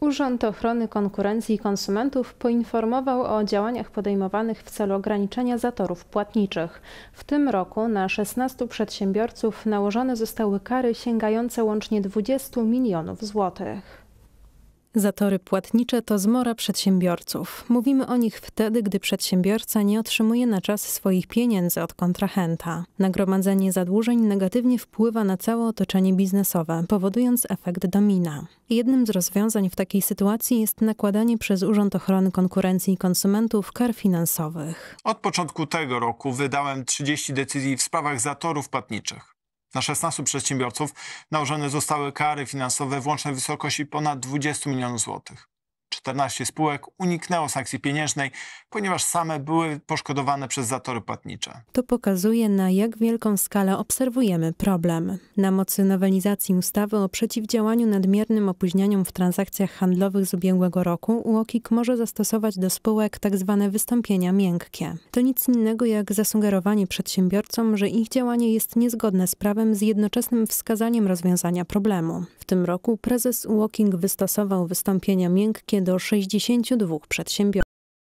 Urząd Ochrony Konkurencji i Konsumentów poinformował o działaniach podejmowanych w celu ograniczenia zatorów płatniczych. W tym roku na 16 przedsiębiorców nałożone zostały kary sięgające łącznie 20 milionów złotych. Zatory płatnicze to zmora przedsiębiorców. Mówimy o nich wtedy, gdy przedsiębiorca nie otrzymuje na czas swoich pieniędzy od kontrahenta. Nagromadzenie zadłużeń negatywnie wpływa na całe otoczenie biznesowe, powodując efekt domina. Jednym z rozwiązań w takiej sytuacji jest nakładanie przez Urząd Ochrony Konkurencji i Konsumentów kar finansowych. Od początku tego roku wydałem 30 decyzji w sprawach zatorów płatniczych. Na 16 przedsiębiorców nałożone zostały kary finansowe w łącznej wysokości ponad 20 milionów złotych. 14 spółek uniknęło sankcji pieniężnej, ponieważ same były poszkodowane przez zatory płatnicze. To pokazuje, na jak wielką skalę obserwujemy problem. Na mocy nowelizacji ustawy o przeciwdziałaniu nadmiernym opóźnianiom w transakcjach handlowych z ubiegłego roku UOKiK może zastosować do spółek tzw. Tak wystąpienia miękkie. To nic innego jak zasugerowanie przedsiębiorcom, że ich działanie jest niezgodne z prawem z jednoczesnym wskazaniem rozwiązania problemu. W tym roku prezes UOKiK wystosował wystąpienia miękkie do 62 przedsiębiorców.